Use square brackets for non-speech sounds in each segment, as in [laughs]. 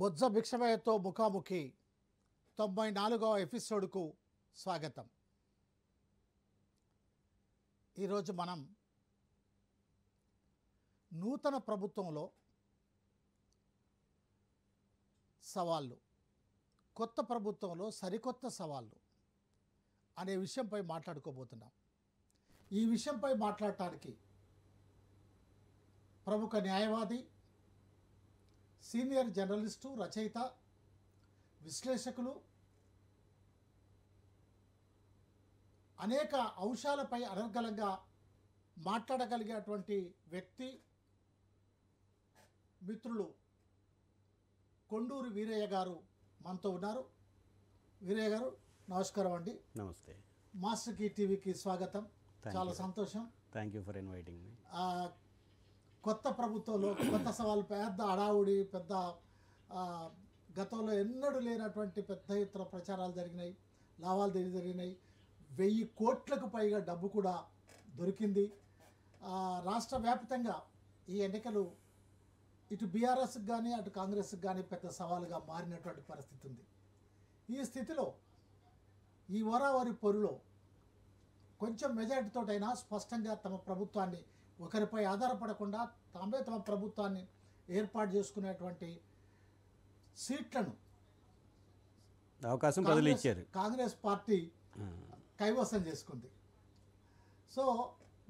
బొజ్జ భిక్షమయ్యతో ముఖాముఖి తొంభై నాలుగవ ఎపిసోడ్కు స్వాగతం ఈరోజు మనం నూతన ప్రభుత్వంలో సవాళ్ళు కొత్త ప్రభుత్వంలో సరికొత్త సవాళ్ళు అనే విషయంపై మాట్లాడుకోబోతున్నాం ఈ విషయంపై మాట్లాడటానికి ప్రముఖ న్యాయవాది సీనియర్ జర్నలిస్టు రచయిత విశ్లేషకులు అనేక అంశాలపై అనర్గలంగా మాట్లాడగలిగేటువంటి వ్యక్తి మిత్రులు కొండూరు వీరయ్య గారు మనతో ఉన్నారు వీరయ్య గారు నమస్కారం అండి నమస్తే మాస్టర్ టీవీకి స్వాగతం చాలా సంతోషం థ్యాంక్ యూ ఫర్ ఇన్వైటింగ్ కొత్త ప్రభుత్వంలో కొత్త సవాలు పెద్ద అడావుడి పెద్ద గతంలో ఎన్నడూ లేనటువంటి పెద్ద ఎత్తున ప్రచారాలు జరిగినాయి లావాదేవీలు జరిగినాయి వెయ్యి కోట్లకు పైగా డబ్బు కూడా దొరికింది రాష్ట్ర వ్యాప్తంగా ఈ ఎన్నికలు ఇటు బీఆర్ఎస్కి కానీ అటు కాంగ్రెస్కి కానీ పెద్ద సవాలుగా మారినటువంటి పరిస్థితి ఉంది ఈ స్థితిలో ఈ వరావరి పొరులో కొంచెం మెజారిటీతోటైనా స్పష్టంగా తమ ప్రభుత్వాన్ని ఒకరిపై ఆధారపడకుండా తామే తమ ప్రభుత్వాన్ని ఏర్పాటు చేసుకునేటువంటి సీట్లను అవకాశం ఇచ్చారు కాంగ్రెస్ పార్టీ కైవసం చేసుకుంది సో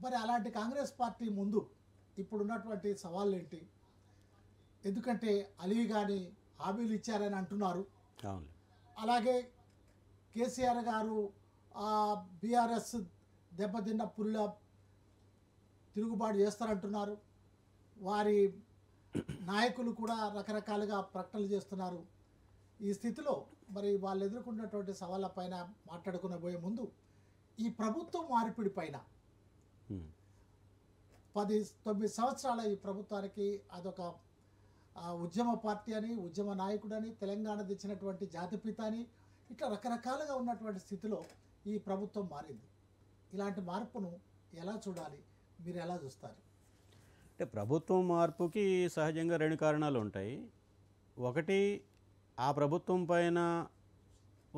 మరి అలాంటి కాంగ్రెస్ పార్టీ ముందు ఇప్పుడున్నటువంటి సవాళ్ళు ఏంటి ఎందుకంటే అలీ కానీ హామీలు ఇచ్చారని అంటున్నారు అలాగే కేసీఆర్ గారు బీఆర్ఎస్ దెబ్బతిన్న పుల్ల తిరుగుబాటు చేస్తారంటున్నారు వారి నాయకులు కూడా రకరకాలుగా ప్రకటనలు చేస్తున్నారు ఈ స్థితిలో మరి వాళ్ళు ఎదుర్కొన్నటువంటి సవాళ్ళ పైన పోయే ముందు ఈ ప్రభుత్వం మార్పిడి పైన పది తొమ్మిది సంవత్సరాల ఈ ప్రభుత్వానికి అదొక ఉద్యమ పార్టీ అని ఉద్యమ నాయకుడని తెలంగాణ తెచ్చినటువంటి జాతిపిత అని ఇట్లా రకరకాలుగా ఉన్నటువంటి స్థితిలో ఈ ప్రభుత్వం మారింది ఇలాంటి మార్పును ఎలా చూడాలి మీరు ఎలా చూస్తారు అంటే ప్రభుత్వం మార్పుకి సహజంగా రెండు కారణాలు ఉంటాయి ఒకటి ఆ ప్రభుత్వం పైన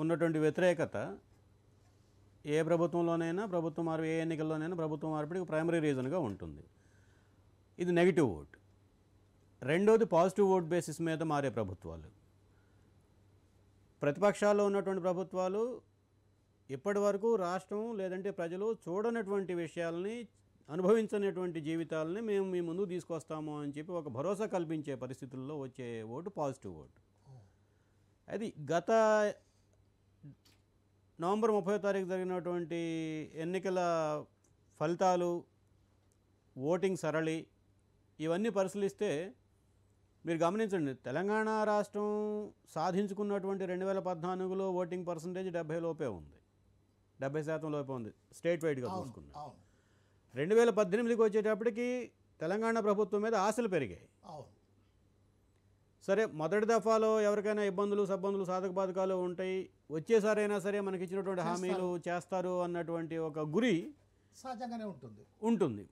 ఉన్నటువంటి వ్యతిరేకత ఏ ప్రభుత్వంలోనైనా ప్రభుత్వం మార్పు ఏ ఎన్నికల్లోనైనా ప్రభుత్వం మార్పుడికి ప్రైమరీ రీజన్గా ఉంటుంది ఇది నెగిటివ్ ఓట్ రెండోది పాజిటివ్ ఓట్ బేసిస్ మీద మారే ప్రభుత్వాలు ప్రతిపక్షాల్లో ఉన్నటువంటి ప్రభుత్వాలు ఇప్పటి వరకు రాష్ట్రం లేదంటే ప్రజలు చూడనటువంటి విషయాలని అనుభవించనటువంటి జీవితాలని మేము మీ ముందు తీసుకొస్తాము అని చెప్పి ఒక భరోసా కల్పించే పరిస్థితుల్లో వచ్చే ఓటు పాజిటివ్ ఓటు అది గత నవంబర్ ముప్పై తారీఖు జరిగినటువంటి ఎన్నికల ఫలితాలు ఓటింగ్ సరళి ఇవన్నీ పరిశీలిస్తే మీరు గమనించండి తెలంగాణ రాష్ట్రం సాధించుకున్నటువంటి రెండు వేల పద్నాలుగులో ఓటింగ్ పర్సంటేజ్ డెబ్బై లోపే ఉంది డెబ్బై శాతం లోపే ఉంది స్టేట్ వైడ్గా చూసుకున్నా రెండు వేల పద్దెనిమిదికి వచ్చేటప్పటికి తెలంగాణ ప్రభుత్వం మీద ఆశలు పెరిగాయి అవును సరే మొదటి దఫాలో ఎవరికైనా ఇబ్బందులు సబ్బందులు సాధక బాధకాలు ఉంటాయి వచ్చేసారైనా సరే మనకి ఇచ్చినటువంటి హామీలు చేస్తారు అన్నటువంటి ఒక గురి సహజంగానే ఉంటుంది ఉంటుంది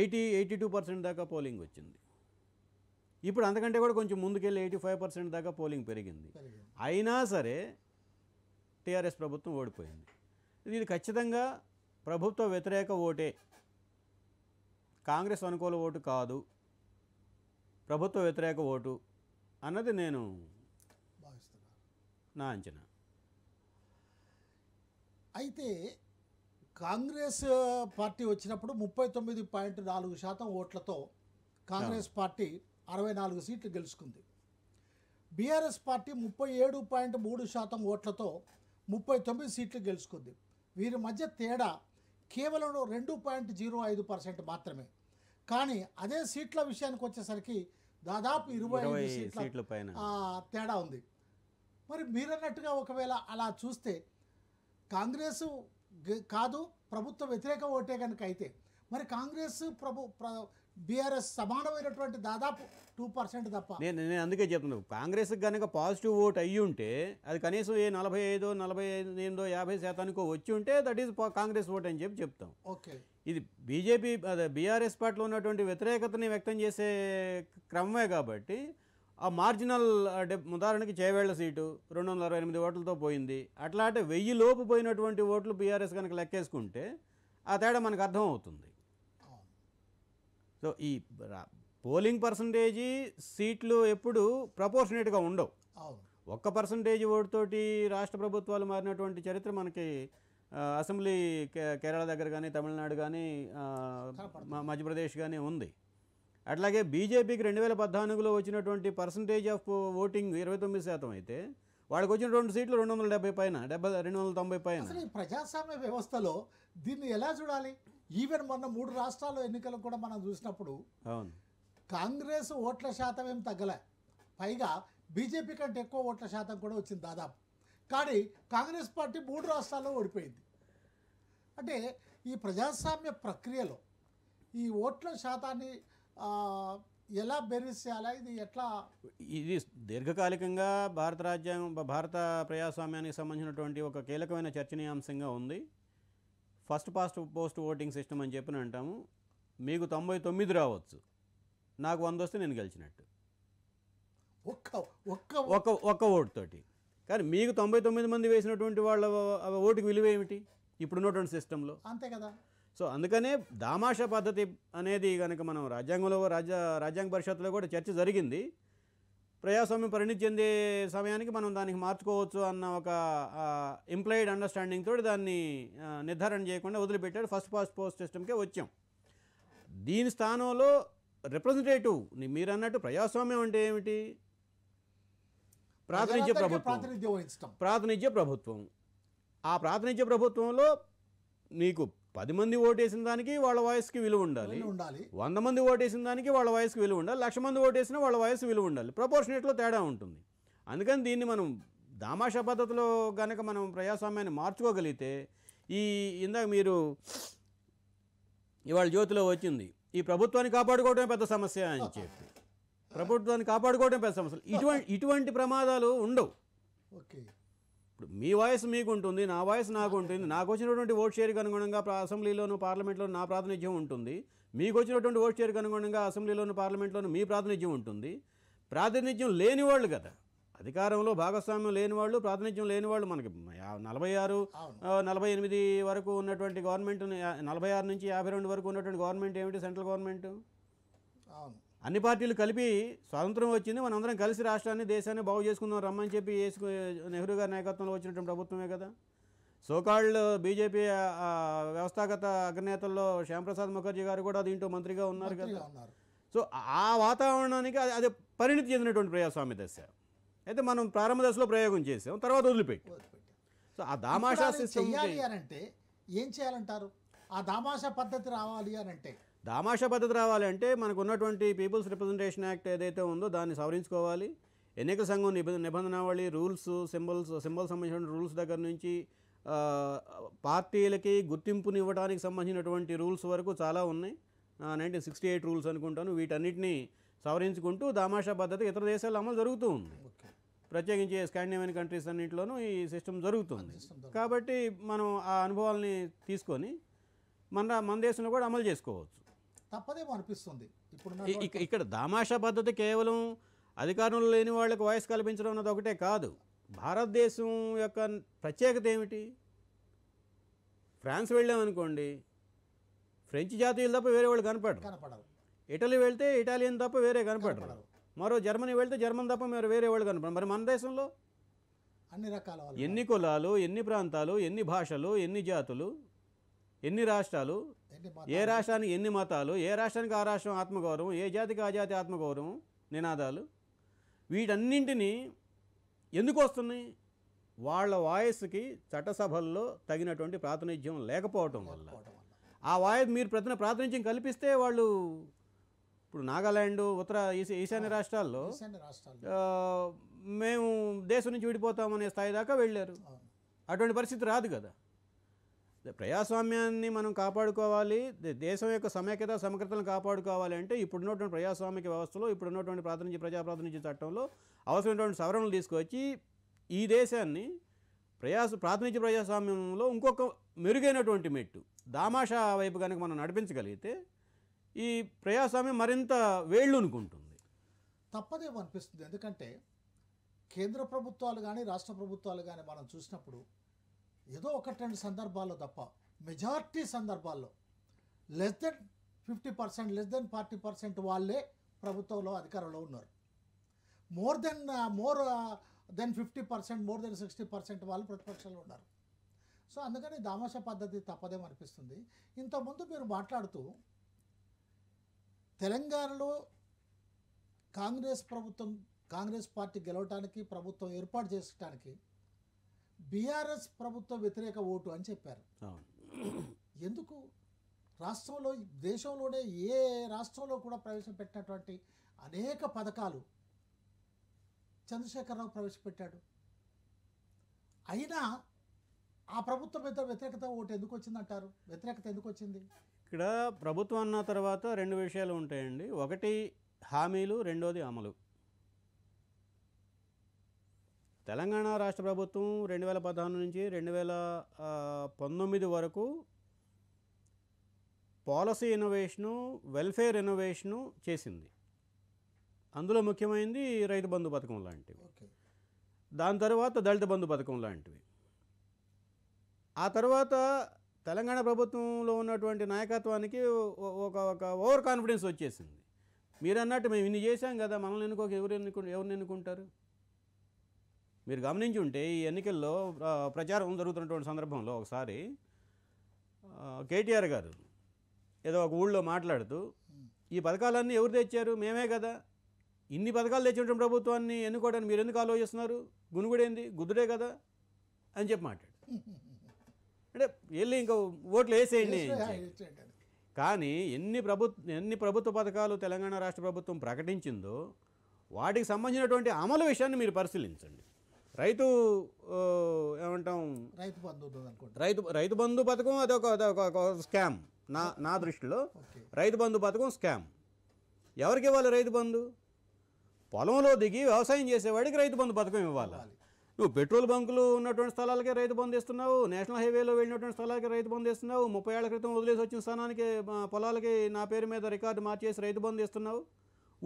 ఎయిటీ ఎయిటీ టూ పర్సెంట్ దాకా పోలింగ్ వచ్చింది ఇప్పుడు అంతకంటే కూడా కొంచెం ముందుకెళ్ళి ఎయిటీ ఫైవ్ పర్సెంట్ దాకా పోలింగ్ పెరిగింది అయినా సరే టీఆర్ఎస్ ప్రభుత్వం ఓడిపోయింది ఇది ఖచ్చితంగా ప్రభుత్వ వ్యతిరేక ఓటే కాంగ్రెస్ అనుకూల ఓటు కాదు ప్రభుత్వ వ్యతిరేక ఓటు అన్నది నేను భావిస్తున్నాను నా అంచనా అయితే కాంగ్రెస్ పార్టీ వచ్చినప్పుడు ముప్పై తొమ్మిది పాయింట్ నాలుగు శాతం ఓట్లతో కాంగ్రెస్ పార్టీ అరవై నాలుగు సీట్లు గెలుచుకుంది బీఆర్ఎస్ పార్టీ ముప్పై ఏడు పాయింట్ మూడు శాతం ఓట్లతో ముప్పై తొమ్మిది సీట్లు గెలుచుకుంది వీరి మధ్య తేడా కేవలం రెండు పాయింట్ జీరో ఐదు పర్సెంట్ మాత్రమే కానీ అదే సీట్ల విషయానికి వచ్చేసరికి దాదాపు ఇరవై సీట్ల తేడా ఉంది మరి మీరన్నట్టుగా ఒకవేళ అలా చూస్తే కాంగ్రెస్ కాదు ప్రభుత్వ వ్యతిరేక ఓటే కనుక అయితే మరి కాంగ్రెస్ ప్రభు బీఆర్ఎస్ సమానమైనటువంటి దాదాపు టూ పర్సెంట్ తప్ప నేను నేను అందుకే చెప్తున్నాను కాంగ్రెస్ కనుక పాజిటివ్ ఓట్ అయ్యి ఉంటే అది కనీసం ఏ నలభై ఐదో నలభై ఎనిమిదో యాభై శాతానికో వచ్చి ఉంటే దట్ ఈస్ కాంగ్రెస్ ఓట్ అని చెప్పి చెప్తాం ఓకే ఇది బీజేపీ అదే బీఆర్ఎస్ పార్టీలో ఉన్నటువంటి వ్యతిరేకతని వ్యక్తం చేసే క్రమమే కాబట్టి ఆ మార్జినల్ ఉదాహరణకి చేవేళ్ల సీటు రెండు వందల అరవై ఎనిమిది ఓట్లతో పోయింది అట్లా అంటే వెయ్యి లోపు పోయినటువంటి ఓట్లు బీఆర్ఎస్ కనుక లెక్కేసుకుంటే ఆ తేడా మనకు అర్థం అవుతుంది సో ఈ పోలింగ్ పర్సంటేజీ సీట్లు ఎప్పుడు ప్రపోర్షనేట్గా ఉండవు ఒక్క పర్సంటేజ్ ఓటుతోటి రాష్ట్ర ప్రభుత్వాలు మారినటువంటి చరిత్ర మనకి అసెంబ్లీ కేరళ దగ్గర కానీ తమిళనాడు కానీ మధ్యప్రదేశ్ కానీ ఉంది అట్లాగే బీజేపీకి రెండు వేల పద్నాలుగులో వచ్చినటువంటి పర్సంటేజ్ ఆఫ్ ఓటింగ్ ఇరవై తొమ్మిది శాతం అయితే వాళ్ళకి వచ్చిన రెండు సీట్లు రెండు వందల డెబ్బై పైన డెబ్బై రెండు వందల తొంభై పైన ప్రజాస్వామ్య వ్యవస్థలో దీన్ని ఎలా చూడాలి ఈవెన్ మొన్న మూడు రాష్ట్రాల ఎన్నికలు కూడా మనం చూసినప్పుడు కాంగ్రెస్ ఓట్ల శాతం ఏం తగ్గలే పైగా బీజేపీ కంటే ఎక్కువ ఓట్ల శాతం కూడా వచ్చింది దాదాపు కానీ కాంగ్రెస్ పార్టీ మూడు రాష్ట్రాల్లో ఓడిపోయింది అంటే ఈ ప్రజాస్వామ్య ప్రక్రియలో ఈ ఓట్ల శాతాన్ని ఎలా బెరీస్ చేయాలా ఇది ఎట్లా ఇది దీర్ఘకాలికంగా భారత రాజ్యాంగం భారత ప్రజాస్వామ్యానికి సంబంధించినటువంటి ఒక కీలకమైన చర్చనీయాంశంగా ఉంది first past post voting system అని చెప్పి అంటాము మీకు తొంభై తొమ్మిది రావచ్చు నాకు వంద వస్తే నేను గెలిచినట్టు ఒక్క ఒక్క ఒక్క ఒక్క ఓటుతోటి కానీ మీకు తొంభై తొమ్మిది మంది వేసినటువంటి వాళ్ళ ఓటుకి విలువ ఏమిటి ఇప్పుడున్నటువంటి సిస్టంలో అంతే కదా సో అందుకనే దామాష పద్ధతి అనేది కనుక మనం రాజ్యాంగంలో రాజ్య రాజ్యాంగ పరిషత్లో కూడా చర్చ జరిగింది ప్రజాస్వామ్యం పరిణితి చెందే సమయానికి మనం దానికి మార్చుకోవచ్చు అన్న ఒక ఎంప్లాయిడ్ అండర్స్టాండింగ్ తోటి దాన్ని నిర్ధారణ చేయకుండా వదిలిపెట్టాడు ఫస్ట్ పాస్ట్ పోస్ట్ సిస్టమ్కే వచ్చాం దీని స్థానంలో రిప్రజెంటేటివ్ మీరు అన్నట్టు ప్రజాస్వామ్యం అంటే ఏమిటి ప్రాతినిధ్య ప్రభుత్వం ప్రాతినిధ్య ప్రభుత్వం ఆ ప్రాతినిధ్య ప్రభుత్వంలో నీకు పది మంది ఓటేసిన దానికి వాళ్ళ వయసుకి విలువ ఉండాలి వంద మంది ఓటేసిన దానికి వాళ్ళ వయసుకి విలువ ఉండాలి లక్ష మంది ఓటేసిన వాళ్ళ వయసు విలువ ఉండాలి ప్రపోర్షనేట్లో తేడా ఉంటుంది అందుకని దీన్ని మనం దామాష పద్ధతిలో కనుక మనం ప్రజాస్వామ్యాన్ని మార్చుకోగలిగితే ఈ ఇందాక మీరు ఇవాళ జ్యోతిలో వచ్చింది ఈ ప్రభుత్వాన్ని కాపాడుకోవడమే పెద్ద సమస్య అని చెప్పి ప్రభుత్వాన్ని కాపాడుకోవడమే పెద్ద సమస్య ఇటువంటి ఇటువంటి ప్రమాదాలు ఉండవు ఓకే ఇప్పుడు మీ వాయిస్ మీకు ఉంటుంది నా వాయిస్ నాకు ఉంటుంది నాకు వచ్చినటువంటి ఓట్ షేర్కి అనుగుణంగా అసెంబ్లీలోను పార్లమెంట్లోను నా ప్రాతినిధ్యం ఉంటుంది మీకు వచ్చినటువంటి ఓట్ షేర్కి అనుగుణంగా అసెంబ్లీలోను పార్లమెంట్లోను మీ ప్రాతినిధ్యం ఉంటుంది ప్రాతినిధ్యం లేని వాళ్ళు కదా అధికారంలో భాగస్వామ్యం లేని వాళ్ళు ప్రాతినిధ్యం లేని వాళ్ళు మనకి నలభై ఆరు నలభై ఎనిమిది వరకు ఉన్నటువంటి గవర్నమెంట్ నలభై ఆరు నుంచి యాభై రెండు వరకు ఉన్నటువంటి గవర్నమెంట్ ఏమిటి సెంట్రల్ గవర్నమెంట్ అవును అన్ని పార్టీలు కలిపి స్వాతంత్రం వచ్చింది అందరం కలిసి రాష్ట్రాన్ని దేశాన్ని బాగు చేసుకుందాం రమ్మని చెప్పి నెహ్రూ గారి నాయకత్వంలో వచ్చినటువంటి ప్రభుత్వమే కదా సోకాళ్ళు బీజేపీ వ్యవస్థాగత అగ్రనేతల్లో శ్యాంప్రసాద్ ముఖర్జీ గారు కూడా దీంట్లో మంత్రిగా ఉన్నారు కదా సో ఆ వాతావరణానికి అది అది పరిణితి చెందినటువంటి ప్రజాస్వామ్య దశ అయితే మనం ప్రారంభ దశలో ప్రయోగం చేసాం తర్వాత వదిలిపెట్టి సో ఆ దామాషా సిస్టమ్ చేయాలి అంటే ఏం చేయాలంటారు ఆ దామాషా పద్ధతి రావాలి అని అంటే డామాషా పద్ధతి రావాలంటే మనకు ఉన్నటువంటి పీపుల్స్ రిప్రజెంటేషన్ యాక్ట్ ఏదైతే ఉందో దాన్ని సవరించుకోవాలి ఎన్నికల సంఘం నిబ నిబంధనావళి రూల్స్ సింబల్స్ సింబల్ సంబంధించిన రూల్స్ దగ్గర నుంచి పార్టీలకి గుర్తింపుని ఇవ్వడానికి సంబంధించినటువంటి రూల్స్ వరకు చాలా ఉన్నాయి నైన్టీన్ సిక్స్టీ ఎయిట్ రూల్స్ అనుకుంటాను వీటన్నిటిని సవరించుకుంటూ దామాషా పద్ధతి ఇతర దేశాల్లో అమలు జరుగుతూ ఉంది ప్రత్యేకించి స్కాండినేవియన్ కంట్రీస్ అన్నింటిలోనూ ఈ సిస్టమ్ జరుగుతుంది కాబట్టి మనం ఆ అనుభవాల్ని తీసుకొని మన మన దేశంలో కూడా అమలు చేసుకోవచ్చు తప్పదేమో అనిపిస్తుంది ఇప్పుడు ఇక్కడ దామాషా పద్ధతి కేవలం అధికారంలో లేని వాళ్ళకి వాయిస్ కల్పించడం అన్నది ఒకటే కాదు భారతదేశం యొక్క ప్రత్యేకత ఏమిటి ఫ్రాన్స్ వెళ్ళామనుకోండి ఫ్రెంచ్ జాతీయులు తప్ప వేరే వాళ్ళు కనపడరు కనపడరు ఇటలీ వెళ్తే ఇటాలియన్ తప్ప వేరే కనపడరు మరో జర్మనీ వెళ్తే జర్మన్ తప్ప మీరు వేరే వాళ్ళు కనపడరు మరి మన దేశంలో అన్ని రకాల ఎన్ని కులాలు ఎన్ని ప్రాంతాలు ఎన్ని భాషలు ఎన్ని జాతులు ఎన్ని రాష్ట్రాలు ఏ రాష్ట్రానికి ఎన్ని మతాలు ఏ రాష్ట్రానికి ఆ రాష్ట్రం ఆత్మగౌరవం ఏ జాతికి ఆ జాతి ఆత్మగౌరవం నినాదాలు వీటన్నింటినీ ఎందుకు వస్తున్నాయి వాళ్ళ వాయిస్కి చట్టసభల్లో తగినటువంటి ప్రాతినిధ్యం లేకపోవటం వల్ల ఆ వాయిస్ మీరు ప్రతిన ప్రాతినిధ్యం కల్పిస్తే వాళ్ళు ఇప్పుడు నాగాల్యాండ్ ఉత్తర ఈశా ఈశాన్య రాష్ట్రాల్లో మేము దేశం నుంచి విడిపోతామనే స్థాయి దాకా వెళ్ళారు అటువంటి పరిస్థితి రాదు కదా ప్రజాస్వామ్యాన్ని మనం కాపాడుకోవాలి దేశం యొక్క సమైక్యత సమగ్రతను కాపాడుకోవాలి అంటే ఇప్పుడున్నటువంటి ప్రజాస్వామిక వ్యవస్థలో ఇప్పుడు ఉన్నటువంటి ప్రాతినిధ్య ప్రజాప్రాతినిధ్య చట్టంలో అవసరమైనటువంటి సవరణలు తీసుకొచ్చి ఈ దేశాన్ని ప్రజా ప్రాతినిధ్య ప్రజాస్వామ్యంలో ఇంకొక మెరుగైనటువంటి మెట్టు దామాషా వైపు కనుక మనం నడిపించగలిగితే ఈ ప్రజాస్వామ్యం మరింత వేళ్ళునుకుంటుంది తప్పదేమనిపిస్తుంది ఎందుకంటే కేంద్ర ప్రభుత్వాలు కానీ రాష్ట్ర ప్రభుత్వాలు కానీ మనం చూసినప్పుడు ఏదో ఒకటి రెండు సందర్భాల్లో తప్ప మెజార్టీ సందర్భాల్లో less than fifty percent less than forty percent వాళ్ళే ప్రభుత్వంలో అధికారంలో ఉన్నారు more than more than fifty percent more than sixty percent వాళ్ళు ప్రతిపక్షంలో ఉన్నారు సో అందుకని దామాష పద్ధతి తప్పదేమనిపిస్తుంది ఇంతకుముందు మీరు మాట్లాడుతూ తెలంగాణలో కాంగ్రెస్ ప్రభుత్వం కాంగ్రెస్ పార్టీ గెలవటానికి ప్రభుత్వం ఏర్పాటు చేసడానికి బీఆర్ఎస్ ప్రభుత్వ వ్యతిరేక ఓటు అని చెప్పారు ఎందుకు రాష్ట్రంలో దేశంలోనే ఏ రాష్ట్రంలో కూడా ప్రవేశపెట్టినటువంటి అనేక పథకాలు చంద్రశేఖరరావు ప్రవేశపెట్టాడు అయినా ఆ ప్రభుత్వం మీద వ్యతిరేకత ఓటు ఎందుకు వచ్చిందంటారు వ్యతిరేకత ఎందుకు వచ్చింది ఇక్కడ ప్రభుత్వం అన్న తర్వాత రెండు విషయాలు ఉంటాయండి ఒకటి హామీలు రెండోది అమలు తెలంగాణ రాష్ట్ర ప్రభుత్వం రెండు వేల పదహారు నుంచి రెండు వేల పంతొమ్మిది వరకు పాలసీ ఇన్నోవేషను వెల్ఫేర్ ఇన్నోవేషను చేసింది అందులో ముఖ్యమైనది రైతు బంధు పథకం లాంటివి దాని తర్వాత దళిత బంధు పథకం లాంటివి ఆ తర్వాత తెలంగాణ ప్రభుత్వంలో ఉన్నటువంటి నాయకత్వానికి ఒక ఒక ఓవర్ కాన్ఫిడెన్స్ వచ్చేసింది మీరు అన్నట్టు మేము ఇన్ని చేశాం కదా మనల్ని ఎన్నుకోక ఎవరు ఎన్నుకు ఎవరిని ఎన్నుకుంటారు మీరు గమనించి ఉంటే ఈ ఎన్నికల్లో ప్రచారం జరుగుతున్నటువంటి సందర్భంలో ఒకసారి కేటీఆర్ గారు ఏదో ఒక ఊళ్ళో మాట్లాడుతూ ఈ పథకాలన్నీ ఎవరు తెచ్చారు మేమే కదా ఇన్ని పథకాలు తెచ్చినటువంటి ప్రభుత్వాన్ని ఎన్నుకోవడానికి మీరు ఎందుకు ఆలోచిస్తున్నారు గునుగుడేంది గుద్దుడే కదా అని చెప్పి మాట్లాడు అంటే వెళ్ళి ఇంకా ఓట్లు వేసేయండి కానీ ఎన్ని ప్రభుత్వ ఎన్ని ప్రభుత్వ పథకాలు తెలంగాణ రాష్ట్ర ప్రభుత్వం ప్రకటించిందో వాటికి సంబంధించినటువంటి అమలు విషయాన్ని మీరు పరిశీలించండి రైతు ఏమంటాం రైతు బంధు రైతు రైతు బంధు పథకం అదొక అదొక స్కామ్ నా నా దృష్టిలో రైతు బంధు పథకం స్కామ్ ఎవరికి ఇవ్వాలి రైతు బంధు పొలంలో దిగి వ్యవసాయం చేసేవాడికి రైతు బంధు పథకం ఇవ్వాలి నువ్వు పెట్రోల్ బంకులు ఉన్నటువంటి స్థలాలకే రైతు బంధు ఇస్తున్నావు నేషనల్ హైవేలో వెళ్ళినటువంటి స్థలాలకి రైతు బంధు ఇస్తున్నావు ముప్పై ఏళ్ల క్రితం వదిలేసి వచ్చిన స్థానానికి పొలాలకి నా పేరు మీద రికార్డు మార్చేసి రైతు బంధు ఇస్తున్నావు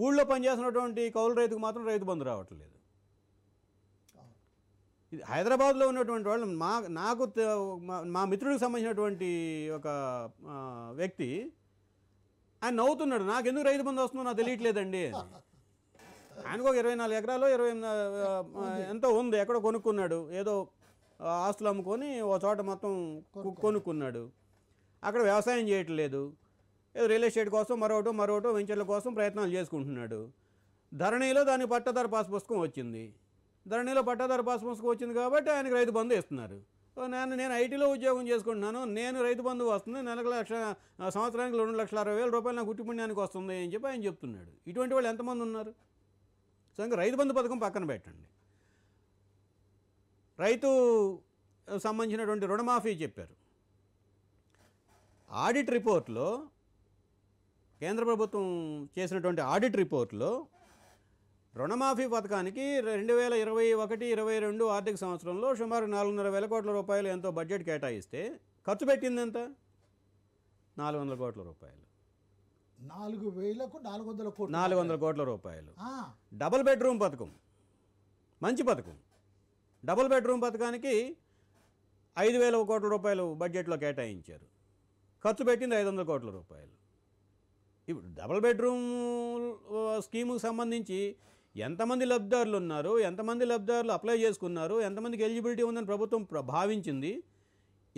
ఊళ్ళో పనిచేసినటువంటి కౌలు రైతుకు మాత్రం రైతు బంధు రావట్లేదు హైదరాబాద్లో ఉన్నటువంటి వాళ్ళు మా నాకు మా మిత్రుడికి సంబంధించినటువంటి ఒక వ్యక్తి ఆయన నవ్వుతున్నాడు నాకు ఎందుకు రైతు బంధు వస్తుందో నాకు తెలియట్లేదండి ఆయనకు ఒక ఇరవై నాలుగు ఎకరాలు ఇరవై ఎంతో ఉంది ఎక్కడో కొనుక్కున్నాడు ఏదో ఆస్తులు అమ్ముకొని ఓ చోట మొత్తం కొనుక్కున్నాడు అక్కడ వ్యవసాయం చేయట్లేదు ఏదో రియల్ ఎస్టేట్ కోసం మరొకటి మరొకటి వెంచర్ల కోసం ప్రయత్నాలు చేసుకుంటున్నాడు ధరణిలో దాని పట్టదారు పాస్ పుస్తకం వచ్చింది ధరణిలో పట్టాదారు పాస్ పుస్తకం వచ్చింది కాబట్టి ఆయనకు రైతు బంధు ఇస్తున్నారు నేను నేను ఐటీలో ఉద్యోగం చేసుకుంటున్నాను నేను రైతు బంధు వస్తుంది నెలకు లక్ష సంవత్సరానికి రెండు లక్షల అరవై వేల రూపాయలు నాకు పుణ్యానికి వస్తుంది అని చెప్పి ఆయన చెప్తున్నాడు ఇటువంటి వాళ్ళు ఎంతమంది ఉన్నారు సో ఇంకా రైతు బంధు పథకం పక్కన పెట్టండి రైతు సంబంధించినటువంటి రుణమాఫీ చెప్పారు ఆడిట్ రిపోర్ట్లో కేంద్ర ప్రభుత్వం చేసినటువంటి ఆడిట్ రిపోర్ట్లో రుణమాఫీ పథకానికి రెండు వేల ఇరవై ఒకటి ఇరవై రెండు ఆర్థిక సంవత్సరంలో సుమారు నాలుగున్నర వేల కోట్ల రూపాయలు ఎంతో బడ్జెట్ కేటాయిస్తే ఖర్చు పెట్టింది ఎంత నాలుగు వందల కోట్ల రూపాయలు నాలుగు వేలకు నాలుగు వందల కోట్ల నాలుగు వందల కోట్ల రూపాయలు డబుల్ బెడ్రూమ్ పథకం మంచి పథకం డబుల్ బెడ్రూమ్ పథకానికి ఐదు వేల కోట్ల రూపాయలు బడ్జెట్లో కేటాయించారు ఖర్చు పెట్టింది ఐదు వందల కోట్ల రూపాయలు ఇప్పుడు డబుల్ బెడ్రూమ్ స్కీముకు సంబంధించి ఎంతమంది లబ్ధిదారులు ఉన్నారు ఎంతమంది లబ్ధిదారులు అప్లై చేసుకున్నారు ఎంతమందికి ఎలిజిబిలిటీ ఉందని ప్రభుత్వం ప్రభావించింది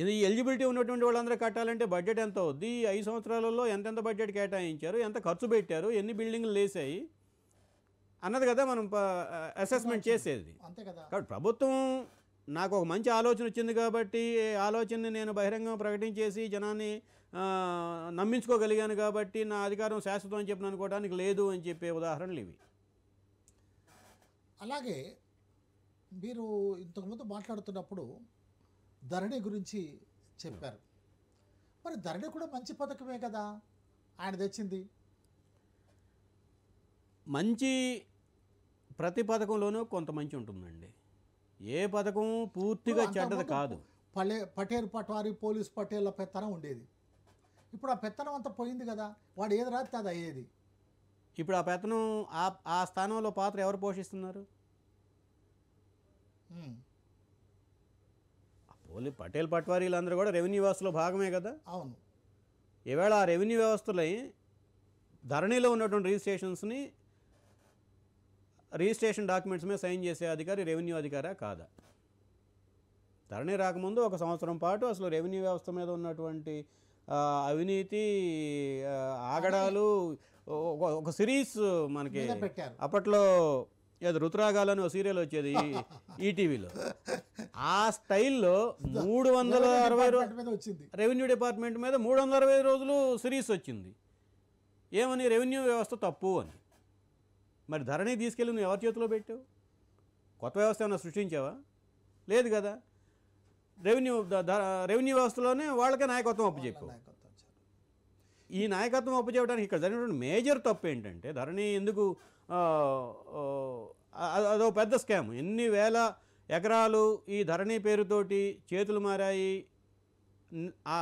ఇది ఎలిజిబిలిటీ ఉన్నటువంటి వాళ్ళందరూ కట్టాలంటే బడ్జెట్ ఎంత అవుద్ది ఐదు సంవత్సరాలలో ఎంతెంత బడ్జెట్ కేటాయించారు ఎంత ఖర్చు పెట్టారు ఎన్ని బిల్డింగ్లు లేసాయి అన్నది కదా మనం అసెస్మెంట్ చేసేది కాబట్టి ప్రభుత్వం నాకు ఒక మంచి ఆలోచన వచ్చింది కాబట్టి ఆలోచనని నేను బహిరంగంగా ప్రకటించేసి జనాన్ని నమ్మించుకోగలిగాను కాబట్టి నా అధికారం శాశ్వతం అని చెప్పిన అనుకోవడానికి లేదు అని చెప్పే ఉదాహరణలు ఇవి అలాగే మీరు ఇంతకుముందు మాట్లాడుతున్నప్పుడు ధరణి గురించి చెప్పారు మరి ధరణి కూడా మంచి పథకమే కదా ఆయన తెచ్చింది మంచి ప్రతి పథకంలోనూ కొంత మంచి ఉంటుందండి ఏ పథకం పూర్తిగా చెడ్డది కాదు పలే పటేల్ పట్వారి పోలీస్ పటేళ్ల పెత్తనం ఉండేది ఇప్పుడు ఆ పెత్తనం అంతా పోయింది కదా వాడు ఏది రాస్తే అది అయ్యేది ఇప్పుడు ఆ పెత్తనం ఆ ఆ స్థానంలో పాత్ర ఎవరు పోషిస్తున్నారు పోలీ పటేల్ పట్వారీలందరూ కూడా రెవెన్యూ వ్యవస్థలో భాగమే కదా అవును ఈవేళ ఆ రెవెన్యూ వ్యవస్థలై ధరణిలో ఉన్నటువంటి రిజిస్ట్రేషన్స్ని రిజిస్ట్రేషన్ డాక్యుమెంట్స్ మీద సైన్ చేసే అధికారి రెవెన్యూ అధికారా కాదా ధరణి రాకముందు ఒక సంవత్సరం పాటు అసలు రెవెన్యూ వ్యవస్థ మీద ఉన్నటువంటి అవినీతి ఆగడాలు ఒక సిరీస్ మనకి అప్పట్లో ఏదో రుతురాగాలని ఒక సీరియల్ వచ్చేది ఈటీవీలో ఆ స్టైల్లో మూడు వందల అరవై రెవెన్యూ డిపార్ట్మెంట్ మీద మూడు వందల అరవై రోజులు సిరీస్ వచ్చింది ఏమని రెవెన్యూ వ్యవస్థ తప్పు అని మరి ధరణి తీసుకెళ్ళి నువ్వు ఎవరి చేతిలో పెట్టావు కొత్త వ్యవస్థ ఏమైనా సృష్టించావా లేదు కదా రెవెన్యూ రెవెన్యూ వ్యవస్థలోనే వాళ్ళకే నాయకత్వం అప్పు చెప్పావు ఈ నాయకత్వం అప్పచేయడానికి ఇక్కడ జరిగినటువంటి మేజర్ తప్పు ఏంటంటే ధరణి ఎందుకు అదో పెద్ద స్కామ్ ఎన్ని వేల ఎకరాలు ఈ ధరణి పేరుతోటి చేతులు మారాయి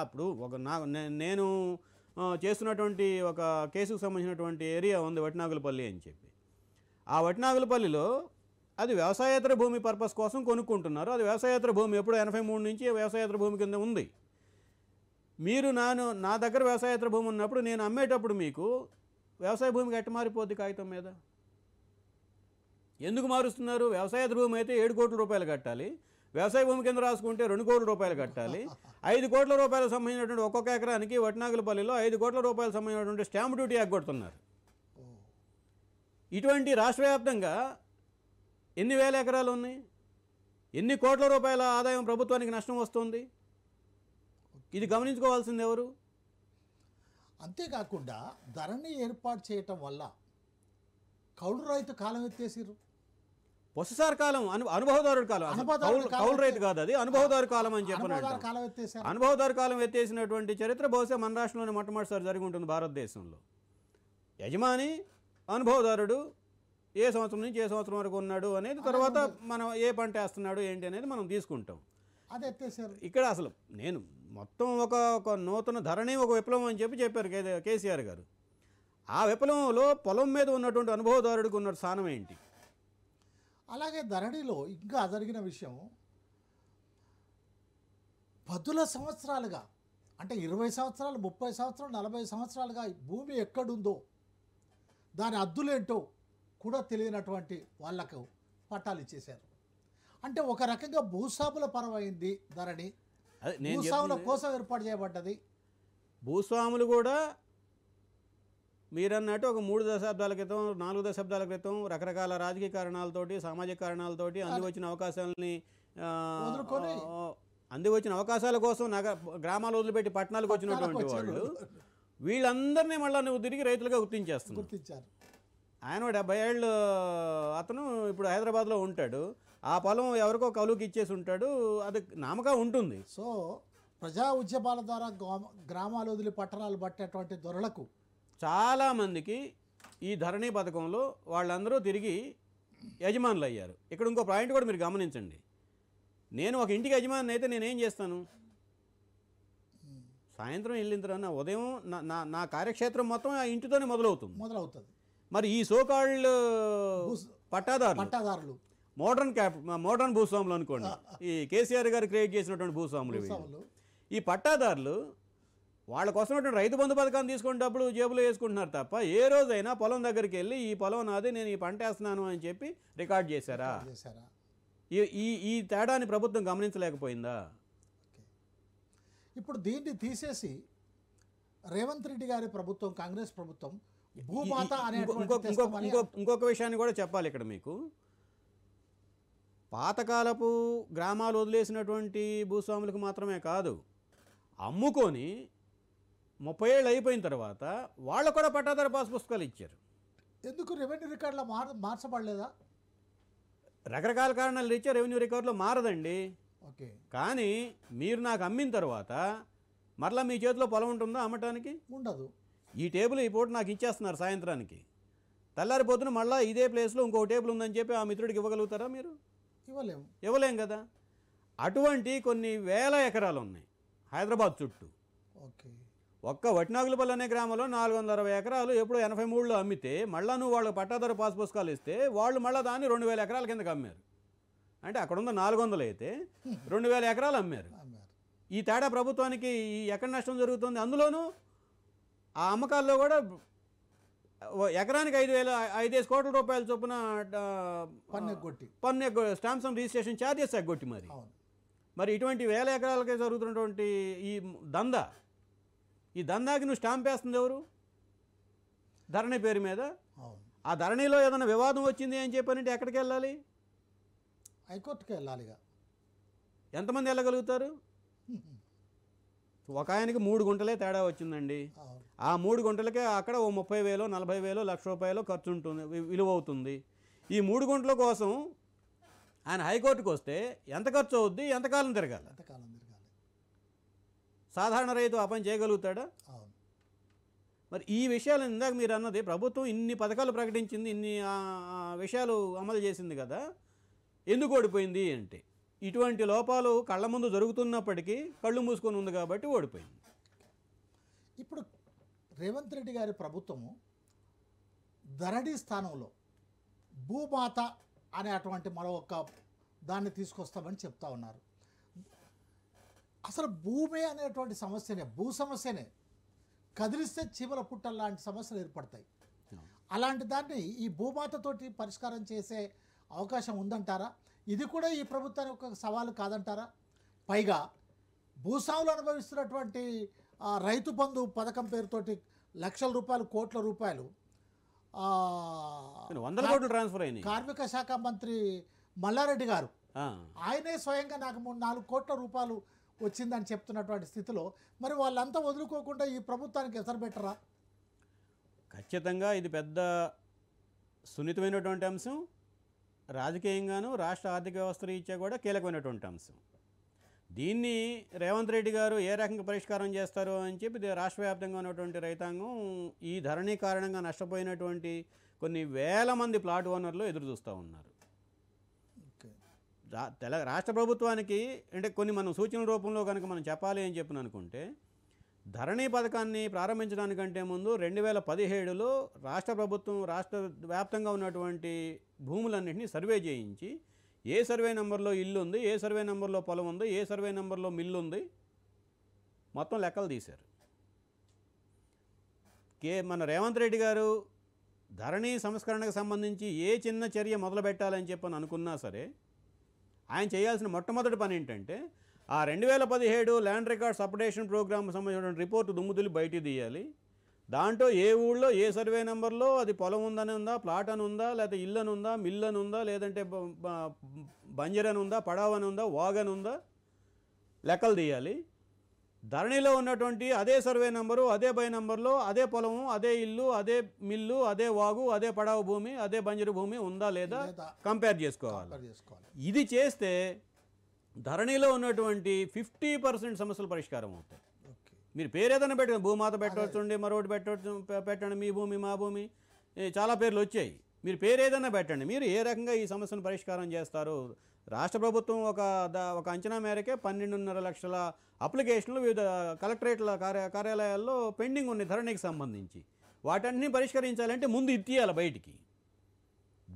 అప్పుడు ఒక నా నేను చేస్తున్నటువంటి ఒక కేసుకు సంబంధించినటువంటి ఏరియా ఉంది వట్నాగులపల్లి అని చెప్పి ఆ వట్నాగులపల్లిలో అది వ్యవసాయేతర భూమి పర్పస్ కోసం కొనుక్కుంటున్నారు అది వ్యవసాయేతర భూమి ఎప్పుడు ఎనభై మూడు నుంచి వ్యవసాయేతర భూమి కింద ఉంది మీరు నాను నా దగ్గర వ్యవసాయేతర భూమి ఉన్నప్పుడు నేను అమ్మేటప్పుడు మీకు వ్యవసాయ భూమికి ఎట్ట మారిపోద్ది కాగితం మీద ఎందుకు మారుస్తున్నారు వ్యవసాయేతర భూమి అయితే ఏడు కోట్ల రూపాయలు కట్టాలి వ్యవసాయ భూమి కింద రాసుకుంటే రెండు కోట్ల రూపాయలు కట్టాలి ఐదు కోట్ల రూపాయలకు సంబంధించినటువంటి ఒక్కొక్క ఎకరానికి వట్నాగులపల్లిలో ఐదు కోట్ల రూపాయలకు సంబంధించినటువంటి స్టాంప్ డ్యూటీ ఎగ్గొడుతున్నారు ఇటువంటి రాష్ట్రవ్యాప్తంగా ఎన్ని వేల ఎకరాలు ఉన్నాయి ఎన్ని కోట్ల రూపాయల ఆదాయం ప్రభుత్వానికి నష్టం వస్తుంది ఇది గమనించుకోవాల్సింది ఎవరు అంతేకాకుండా ధరని ఏర్పాటు చేయటం వల్ల కౌలు రైతు కాలం ఎత్తేసారు పొససార్ కాలం అను అనుభవదారుడు కాలం కౌలు రైతు కాదు అది అనుభవదారు కాలం అని చెప్పిన అనుభవదారు కాలం ఎత్తేసినటువంటి చరిత్ర బహుశా మన రాష్ట్రంలోనే మొట్టమొదటిసారి జరిగి ఉంటుంది భారతదేశంలో యజమాని అనుభవదారుడు ఏ సంవత్సరం నుంచి ఏ సంవత్సరం వరకు ఉన్నాడు అనేది తర్వాత మనం ఏ పంట వేస్తున్నాడు ఏంటి అనేది మనం తీసుకుంటాం అది ఎత్తేసారు ఇక్కడ అసలు నేను మొత్తం ఒక ఒక నూతన ధరణి ఒక విప్లవం అని చెప్పి చెప్పారు కేసీఆర్ గారు ఆ విప్లవంలో పొలం మీద ఉన్నటువంటి అనుభవదారుడికి ఉన్న స్థానం ఏంటి అలాగే ధరణిలో ఇంకా జరిగిన విషయం పదుల సంవత్సరాలుగా అంటే ఇరవై సంవత్సరాలు ముప్పై సంవత్సరాలు నలభై సంవత్సరాలుగా భూమి ఎక్కడుందో దాని అద్దులేంటో కూడా తెలియనటువంటి వాళ్లకు పట్టాలు ఇచ్చేశారు అంటే ఒక రకంగా భూసాపుల పరమైంది ధరణి భూస్వాముల కోసం ఏర్పాటు చేయబడ్డది భూస్వాములు కూడా మీరన్నట్టు ఒక మూడు దశాబ్దాల క్రితం నాలుగు దశాబ్దాల క్రితం రకరకాల రాజకీయ కారణాలతోటి సామాజిక కారణాలతోటి అందివచ్చిన అవకాశాలని వచ్చిన అవకాశాల కోసం నగర గ్రామాలు వదిలిపెట్టి పట్టణాలకు వచ్చినటువంటి వాళ్ళు వీళ్ళందరినీ మళ్ళీ నువ్వు తిరిగి రైతులుగా గుర్తించేస్తున్నావు గుర్తించారు ఆయన డెబ్బై ఏళ్ళు అతను ఇప్పుడు హైదరాబాద్లో ఉంటాడు ఆ పొలం ఎవరికో కలుకి ఇచ్చేసి ఉంటాడు అది నామక ఉంటుంది సో ప్రజా ఉద్యమాల ద్వారా గ్రామాలు వదిలి పట్టణాలు పట్టేటువంటి దొరలకు చాలామందికి ఈ ధరణి పథకంలో వాళ్ళందరూ తిరిగి యజమానులు అయ్యారు ఇక్కడ ఇంకో పాయింట్ కూడా మీరు గమనించండి నేను ఒక ఇంటికి యజమాని అయితే నేనేం చేస్తాను సాయంత్రం వెళ్ళిన తర్వాత ఉదయం నా నా కార్యక్షేత్రం మొత్తం ఆ ఇంటితోనే మొదలవుతుంది మొదలవుతుంది మరి ఈ సోకాళ్ళు పట్టాదారులు పట్టాదారులు మోడర్న్ క్యాప్ మోడర్న్ భూస్వాములు అనుకోండి ఈ కేసీఆర్ గారు క్రియేట్ చేసినటువంటి భూస్వాములు ఈ పట్టాదారులు వాళ్ళ కోసమైనటువంటి రైతు బంధు పథకాన్ని తీసుకునేటప్పుడు డబ్బులు జేబులో వేసుకుంటున్నారు తప్ప ఏ రోజైనా పొలం దగ్గరికి వెళ్ళి ఈ పొలం నాది నేను ఈ పంట వేస్తున్నాను అని చెప్పి రికార్డ్ చేశారా ఈ ఈ ఈ తేడాని ప్రభుత్వం గమనించలేకపోయిందా ఇప్పుడు దీన్ని తీసేసి రేవంత్ రెడ్డి గారి ప్రభుత్వం కాంగ్రెస్ ప్రభుత్వం భూమాత ఇంకొక ఇంకొక విషయాన్ని కూడా చెప్పాలి ఇక్కడ మీకు పాతకాలపు గ్రామాలు వదిలేసినటువంటి భూస్వాములకు మాత్రమే కాదు అమ్ముకొని ముప్పై ఏళ్ళు అయిపోయిన తర్వాత వాళ్ళు కూడా పట్టాదారు పాస్ పుస్తకాలు ఇచ్చారు ఎందుకు రెవెన్యూ రికార్డులో మార్ మార్చబడలేదా రకరకాల కారణాలు ఇచ్చే రెవెన్యూ రికార్డులో మారదండి ఓకే కానీ మీరు నాకు అమ్మిన తర్వాత మరలా మీ చేతిలో పొలం ఉంటుందా అమ్మటానికి ఉండదు ఈ టేబుల్ ఈ పూట నాకు ఇచ్చేస్తున్నారు సాయంత్రానికి తెల్లారిపోతున్న మళ్ళీ ఇదే ప్లేస్లో ఇంకో టేబుల్ ఉందని చెప్పి ఆ మిత్రుడికి ఇవ్వగలుగుతారా మీరు ఇవ్వలేము ఇవ్వలేం కదా అటువంటి కొన్ని వేల ఎకరాలు ఉన్నాయి హైదరాబాద్ చుట్టూ ఓకే ఒక్క వట్నాగులపల్లి అనే గ్రామంలో నాలుగు వందల అరవై ఎకరాలు ఎప్పుడు ఎనభై మూడులో అమ్మితే మళ్ళా నువ్వు వాళ్ళకి పట్టాదారు పాస్ పుస్తకాలు ఇస్తే వాళ్ళు మళ్ళీ దాన్ని రెండు వేల ఎకరాల కిందకి అమ్మారు అంటే అక్కడ ఉన్న నాలుగు వందలు అయితే రెండు వేల ఎకరాలు అమ్మారు ఈ తేడా ప్రభుత్వానికి ఎక్కడ నష్టం జరుగుతుంది అందులోనూ ఆ అమ్మకాల్లో కూడా ఎకరానికి ఐదు వేల ఐదేసి కోట్ల రూపాయల చొప్పున పన్ను ఎగ్గొట్టి పన్ను స్టాంప్స్ రిజిస్ట్రేషన్ ఛార్జెస్ ఎగ్గొట్టి మరి మరి ఇటువంటి వేల ఎకరాలకే జరుగుతున్నటువంటి ఈ దందా ఈ దందాకి నువ్వు స్టాంప్ వేస్తుంది ఎవరు ధరణి పేరు మీద ఆ ధరణిలో ఏదైనా వివాదం వచ్చింది అని అంటే ఎక్కడికి వెళ్ళాలి హైకోర్టుకి వెళ్ళాలిగా ఎంతమంది వెళ్ళగలుగుతారు [laughs] ఒక ఆయనకి మూడు గుంటలే తేడా వచ్చిందండి ఆ మూడు గుంటలకే అక్కడ ఓ ముప్పై వేలు నలభై వేలు లక్ష రూపాయలు ఖర్చు ఉంటుంది విలువ అవుతుంది ఈ మూడు గుంటల కోసం ఆయన హైకోర్టుకు వస్తే ఎంత ఖర్చు అవుద్ది ఎంతకాలం తిరగాలి ఎంతకాలం తిరగాలి సాధారణ రైతు ఆ పని చేయగలుగుతాడా మరి ఈ విషయాలు ఇందాక మీరు అన్నది ప్రభుత్వం ఇన్ని పథకాలు ప్రకటించింది ఇన్ని విషయాలు అమలు చేసింది కదా ఎందుకు ఓడిపోయింది అంటే ఇటువంటి లోపాలు కళ్ళ ముందు జరుగుతున్నప్పటికీ కళ్ళు మూసుకొని ఉంది కాబట్టి ఓడిపోయింది ఇప్పుడు రేవంత్ రెడ్డి గారి ప్రభుత్వము ధరణి స్థానంలో భూమాత అనే అటువంటి మరొక దాన్ని తీసుకొస్తామని చెప్తా ఉన్నారు అసలు భూమి అనేటువంటి సమస్యనే భూ సమస్యనే కదిలిస్తే చీమల పుట్ట లాంటి సమస్యలు ఏర్పడతాయి అలాంటి దాన్ని ఈ భూమాతతోటి పరిష్కారం చేసే అవకాశం ఉందంటారా ఇది కూడా ఈ ప్రభుత్వానికి ఒక సవాలు కాదంటారా పైగా భూసావులు అనుభవిస్తున్నటువంటి రైతు బంధు పథకం పేరుతోటి లక్షల రూపాయలు కోట్ల రూపాయలు వందల ట్రాన్స్ఫర్ అయింది కార్మిక శాఖ మంత్రి మల్లారెడ్డి గారు ఆయనే స్వయంగా నాకు మూడు నాలుగు కోట్ల రూపాయలు వచ్చిందని చెప్తున్నటువంటి స్థితిలో మరి వాళ్ళంతా వదులుకోకుండా ఈ ప్రభుత్వానికి ఎసరు పెట్టరా ఖచ్చితంగా ఇది పెద్ద సున్నితమైనటువంటి అంశం రాజకీయంగాను రాష్ట్ర ఆర్థిక వ్యవస్థ రీత్యా కూడా కీలకమైనటువంటి అంశం దీన్ని రేవంత్ రెడ్డి గారు ఏ రకంగా పరిష్కారం చేస్తారు అని చెప్పి రాష్ట్ర వ్యాప్తంగా ఉన్నటువంటి రైతాంగం ఈ ధరణి కారణంగా నష్టపోయినటువంటి కొన్ని వేల మంది ప్లాట్ ఓనర్లు ఎదురు చూస్తూ ఉన్నారు తెల రాష్ట్ర ప్రభుత్వానికి అంటే కొన్ని మనం సూచనల రూపంలో కనుక మనం చెప్పాలి అని చెప్పిన అనుకుంటే ధరణి పథకాన్ని ప్రారంభించడానికంటే ముందు రెండు వేల పదిహేడులో రాష్ట్ర ప్రభుత్వం రాష్ట్ర వ్యాప్తంగా ఉన్నటువంటి భూములన్నింటినీ సర్వే చేయించి ఏ సర్వే నెంబర్లో ఇల్లు ఉంది ఏ సర్వే నెంబర్లో పొలం ఉంది ఏ సర్వే నెంబర్లో మిల్లు ఉంది మొత్తం లెక్కలు తీశారు కే మన రేవంత్ రెడ్డి గారు ధరణి సంస్కరణకు సంబంధించి ఏ చిన్న చర్య మొదలు పెట్టాలని చెప్పని అనుకున్నా సరే ఆయన చేయాల్సిన మొట్టమొదటి పని ఏంటంటే ఆ రెండు వేల పదిహేడు ల్యాండ్ రికార్డ్స్ అప్డేషన్ ప్రోగ్రామ్ సంబంధించిన రిపోర్ట్ దుమ్ముదులు బయటికి తీయాలి దాంట్లో ఏ ఊళ్ళో ఏ సర్వే నెంబర్లో అది పొలం ఉందని ఉందా ప్లాట్ అని ఉందా లేకపోతే ఇల్లు అని ఉందా మిల్ అని ఉందా లేదంటే బంజరని ఉందా పడావని ఉందా వాగని ఉందా లెక్కలు తీయాలి ధరణిలో ఉన్నటువంటి అదే సర్వే నెంబరు అదే బై నెంబర్లో అదే పొలము అదే ఇల్లు అదే మిల్లు అదే వాగు అదే పడావ భూమి అదే బంజరు భూమి ఉందా లేదా కంపేర్ చేసుకోవాలి ఇది చేస్తే ధరణిలో ఉన్నటువంటి ఫిఫ్టీ పర్సెంట్ సమస్యలు పరిష్కారం అవుతాయి మీరు పేరు ఏదైనా పెట్టండి భూమాత పెట్టవచ్చండి మరొకటి పెట్టవచ్చు పెట్టండి మీ భూమి మా భూమి చాలా పేర్లు వచ్చాయి మీరు పేరు ఏదైనా పెట్టండి మీరు ఏ రకంగా ఈ సమస్యను పరిష్కారం చేస్తారు రాష్ట్ర ప్రభుత్వం ఒక ఒక అంచనా మేరకే పన్నెండున్నర లక్షల అప్లికేషన్లు వివిధ కలెక్టరేట్ల కార్య కార్యాలయాల్లో పెండింగ్ ఉన్నాయి ధరణికి సంబంధించి వాటన్ని పరిష్కరించాలంటే ముందు ఇత్తియాలి బయటికి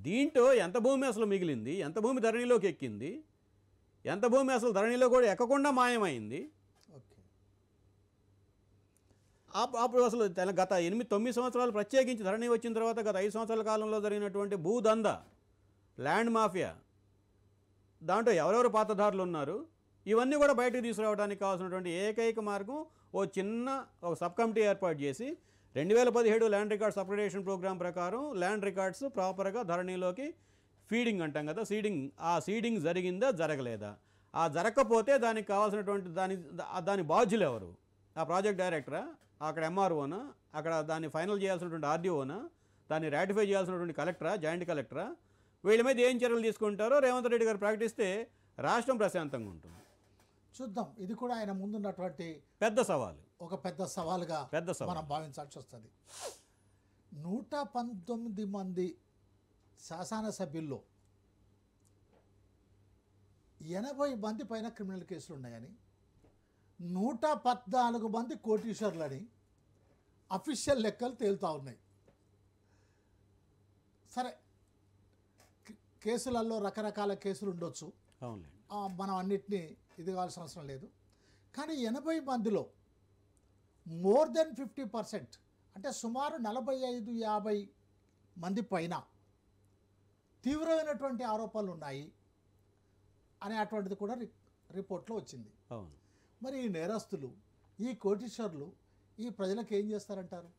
దీంట్లో ఎంత భూమి అసలు మిగిలింది ఎంత భూమి ధరణిలోకి ఎక్కింది ఎంత భూమి అసలు ధరణిలో కూడా ఎక్కకుండా మాయమైంది ఓకే అప్పుడు అసలు గత ఎనిమిది తొమ్మిది సంవత్సరాలు ప్రత్యేకించి ధరణి వచ్చిన తర్వాత గత ఐదు సంవత్సరాల కాలంలో జరిగినటువంటి భూదంద ల్యాండ్ మాఫియా దాంట్లో ఎవరెవరు పాతదారులు ఉన్నారు ఇవన్నీ కూడా బయటకు తీసుకురావడానికి కావాల్సినటువంటి ఏకైక మార్గం ఓ చిన్న ఒక సబ్ కమిటీ ఏర్పాటు చేసి రెండు వేల పదిహేడు ల్యాండ్ రికార్డ్స్ సపరేషన్ ప్రోగ్రాం ప్రకారం ల్యాండ్ రికార్డ్స్ ప్రాపర్గా ధరణిలోకి ఫీడింగ్ అంటాం కదా సీడింగ్ ఆ సీడింగ్ జరిగిందా జరగలేదా ఆ జరగకపోతే దానికి కావాల్సినటువంటి దాని దాని బాధ్యులు ఎవరు ఆ ప్రాజెక్ట్ డైరెక్టరా అక్కడ ఎంఆర్ఓనా అక్కడ దాన్ని ఫైనల్ చేయాల్సినటువంటి ఆర్డీఓనా దాన్ని రాటిఫై చేయాల్సినటువంటి కలెక్టరా జాయింట్ కలెక్టరా వీళ్ళ మీద ఏం చర్యలు తీసుకుంటారో రేవంత్ రెడ్డి గారు ప్రకటిస్తే రాష్ట్రం ప్రశాంతంగా ఉంటుంది చూద్దాం ఇది కూడా ఆయన ముందున్నటువంటి పెద్ద సవాలు ఒక పెద్ద సవాలుగా పెద్ద మనం భావించాల్సి వస్తుంది నూట పంతొమ్మిది మంది శాసనసభ్యుల్లో ఎనభై మంది పైన క్రిమినల్ కేసులు ఉన్నాయని నూట పద్నాలుగు మంది కోటీశ్వర్లని అఫీషియల్ లెక్కలు తేలుతూ ఉన్నాయి సరే కేసులలో రకరకాల కేసులు ఉండొచ్చు మనం అన్నిటినీ ఇది కావాల్సిన అవసరం లేదు కానీ ఎనభై మందిలో మోర్ దెన్ ఫిఫ్టీ పర్సెంట్ అంటే సుమారు నలభై ఐదు యాభై మంది పైన తీవ్రమైనటువంటి ఆరోపణలు ఉన్నాయి అనే అటువంటిది కూడా రిపోర్ట్లో వచ్చింది మరి ఈ నేరస్తులు ఈ కోటీశ్వర్లు ఈ ప్రజలకు ఏం చేస్తారంటారు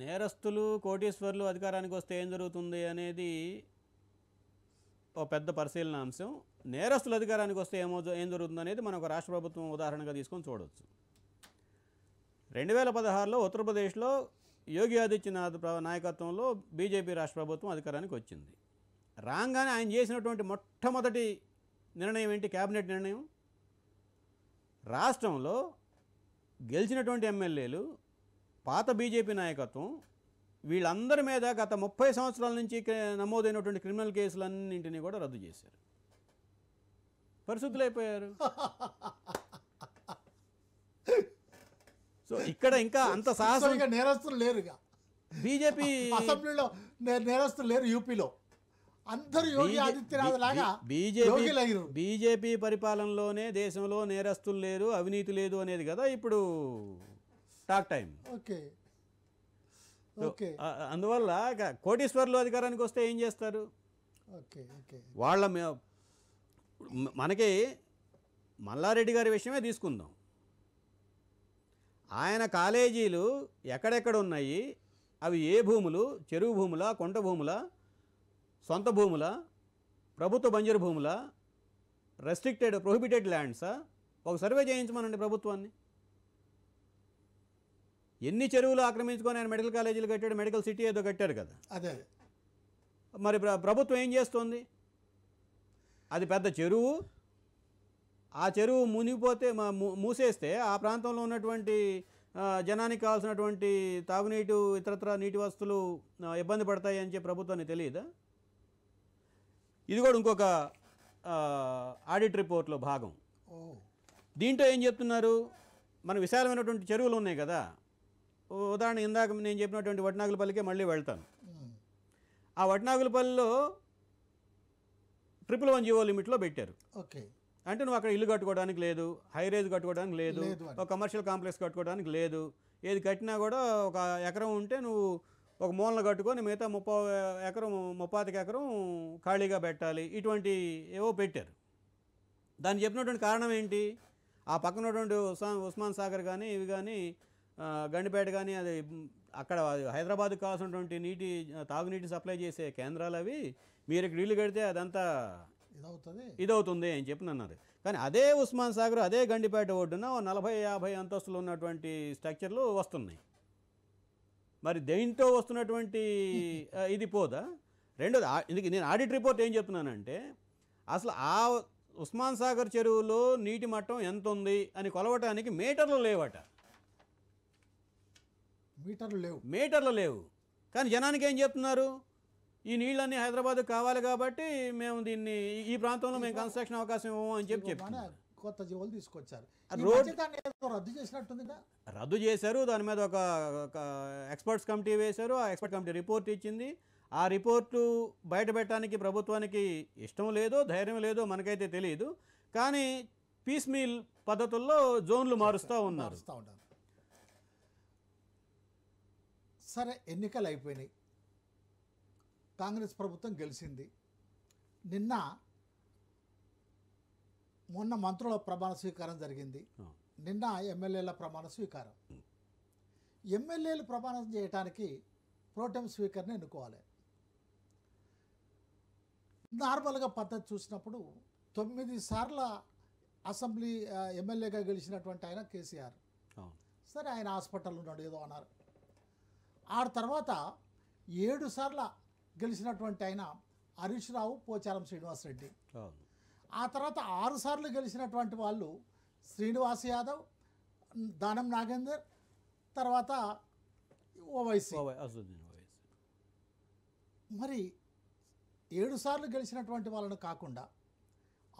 నేరస్తులు కోటీశ్వర్లు అధికారానికి వస్తే ఏం జరుగుతుంది అనేది ఒక పెద్ద పరిశీలన అంశం నేరస్తుల అధికారానికి వస్తే ఏమో ఏం జరుగుతుంది అనేది మనం ఒక రాష్ట్ర ప్రభుత్వం ఉదాహరణగా తీసుకొని చూడవచ్చు రెండు వేల పదహారులో ఉత్తరప్రదేశ్లో యోగి ఆదిత్యనాథ్ నాయకత్వంలో బీజేపీ రాష్ట్ర ప్రభుత్వం అధికారానికి వచ్చింది రాగానే ఆయన చేసినటువంటి మొట్టమొదటి నిర్ణయం ఏంటి క్యాబినెట్ నిర్ణయం రాష్ట్రంలో గెలిచినటువంటి ఎమ్మెల్యేలు పాత బీజేపీ నాయకత్వం వీళ్ళందరి మీద గత ముప్పై సంవత్సరాల నుంచి నమోదైనటువంటి క్రిమినల్ కేసులన్నింటినీ కూడా రద్దు చేశారు అయిపోయారు [laughs] సో ఇక్కడ ఇంకా అంత సాహసం నేరస్తులు లేరు బీజేపీ [laughs] అసెంబ్లీలో నేరస్తులు లేరు యూపీలో అందరూ యోగి ఆదిత్యనాథ్ లాగా బీజేపీ బీజేపీ పరిపాలనలోనే దేశంలో నేరస్తులు లేరు అవినీతి లేదు అనేది కదా ఇప్పుడు టాక్ టైం ఓకే అందువల్ల కోటీశ్వర్లు అధికారానికి వస్తే ఏం చేస్తారు వాళ్ళ మనకి మల్లారెడ్డి గారి విషయమే తీసుకుందాం ఆయన కాలేజీలు ఎక్కడెక్కడ ఉన్నాయి అవి ఏ భూములు చెరువు భూముల కొంట భూముల సొంత భూముల ప్రభుత్వ బంజరు భూముల రెస్ట్రిక్టెడ్ ప్రొహిబిటెడ్ ల్యాండ్సా ఒక సర్వే చేయించమనండి ప్రభుత్వాన్ని ఎన్ని చెరువులు ఆక్రమించుకొని ఆయన మెడికల్ కాలేజీలు కట్టాడు మెడికల్ సిటీ ఏదో కట్టాడు కదా అదే మరి ప్రభుత్వం ఏం చేస్తుంది అది పెద్ద చెరువు ఆ చెరువు మునిగిపోతే మూసేస్తే ఆ ప్రాంతంలో ఉన్నటువంటి జనానికి కావాల్సినటువంటి తాగునీటి ఇతరత్ర నీటి వస్తువులు ఇబ్బంది పడతాయి అని చెప్పి ప్రభుత్వానికి తెలియదా ఇది కూడా ఇంకొక ఆడిట్ రిపోర్ట్లో భాగం దీంట్లో ఏం చెప్తున్నారు మన విశాలమైనటువంటి చెరువులు ఉన్నాయి కదా ఉదాహరణ ఇందాక నేను చెప్పినటువంటి వడ్నాగులపల్లికే మళ్ళీ వెళ్తాను ఆ వడ్నాగులపల్లిలో ట్రిపుల్ వన్ జీవో లిమిట్లో పెట్టారు ఓకే అంటే నువ్వు అక్కడ ఇల్లు కట్టుకోవడానికి లేదు హై రేజ్ కట్టుకోవడానికి లేదు ఒక కమర్షియల్ కాంప్లెక్స్ కట్టుకోవడానికి లేదు ఏది కట్టినా కూడా ఒక ఎకరం ఉంటే నువ్వు ఒక మూలన కట్టుకొని మిగతా ముప్పై ఎకరం ముప్పాతికి ఎకరం ఖాళీగా పెట్టాలి ఇటువంటి ఏవో పెట్టారు దాన్ని చెప్పినటువంటి కారణం ఏంటి ఆ పక్కనటువంటి ఉస్మాన్ ఉస్మాన్ సాగర్ కానీ ఇవి కానీ గండిపేట కానీ అది అక్కడ హైదరాబాద్కి కావాల్సినటువంటి నీటి తాగునీటిని సప్లై చేసే కేంద్రాలు అవి మీరు ఇక్కడ ఇల్లు కడితే అదంతా ఇదవుతుంది అని చెప్పి అన్నారు కానీ అదే ఉస్మాన్ సాగర్ అదే గండిపేట ఒడ్డున నలభై యాభై అంతస్తులు ఉన్నటువంటి స్ట్రక్చర్లు వస్తున్నాయి మరి దేంతో వస్తున్నటువంటి ఇది పోదా రెండోది ఇందుకు నేను ఆడిట్ రిపోర్ట్ ఏం చెప్తున్నానంటే అసలు ఆ ఉస్మాన్ సాగర్ చెరువులో నీటి మట్టం ఎంత ఉంది అని కొలవటానికి మీటర్లు లేవట మీటర్లు లేవు మీటర్లు లేవు కానీ జనానికి ఏం చెప్తున్నారు ఈ నీళ్ళన్నీ హైదరాబాద్ కావాలి కాబట్టి మేము దీన్ని ఈ ప్రాంతంలో మేము కన్స్ట్రక్షన్ అవకాశం ఇవ్వము అని చెప్పి చెప్పాను కొత్త జీవులు తీసుకొచ్చారు రద్దు చేసినట్టుందిగా రద్దు చేశారు దాని మీద ఒక ఎక్స్పర్ట్స్ కమిటీ వేశారు ఆ ఎక్స్పర్ట్ కమిటీ రిపోర్ట్ ఇచ్చింది ఆ రిపోర్టు బయట పెట్టడానికి ప్రభుత్వానికి ఇష్టం లేదో ధైర్యం లేదో మనకైతే తెలియదు కానీ పీస్ మీల్ పద్ధతుల్లో జోన్లు మారుస్తూ ఉన్నారు సరే ఎన్నికలు అయిపోయినాయి కాంగ్రెస్ ప్రభుత్వం గెలిచింది నిన్న మొన్న మంత్రుల ప్రమాణ స్వీకారం జరిగింది నిన్న ఎమ్మెల్యేల ప్రమాణ స్వీకారం ఎమ్మెల్యేలు ప్రమాణం చేయటానికి ప్రోటెం స్పీకర్ని ఎన్నుకోవాలి నార్మల్గా పద్ధతి చూసినప్పుడు తొమ్మిది సార్ల అసెంబ్లీ ఎమ్మెల్యేగా గెలిచినటువంటి ఆయన కేసీఆర్ సరే ఆయన హాస్పిటల్ ఉన్నాడు ఏదో అన్నారు ఆ తర్వాత ఏడు సార్ల గెలిచినటువంటి ఆయన హరీష్ రావు పోచారం శ్రీనివాసరెడ్డి ఆ తర్వాత ఆరుసార్లు గెలిచినటువంటి వాళ్ళు శ్రీనివాస్ యాదవ్ దానం నాగేందర్ తర్వాత ఓవైసీ మరి ఏడు సార్లు గెలిచినటువంటి వాళ్ళను కాకుండా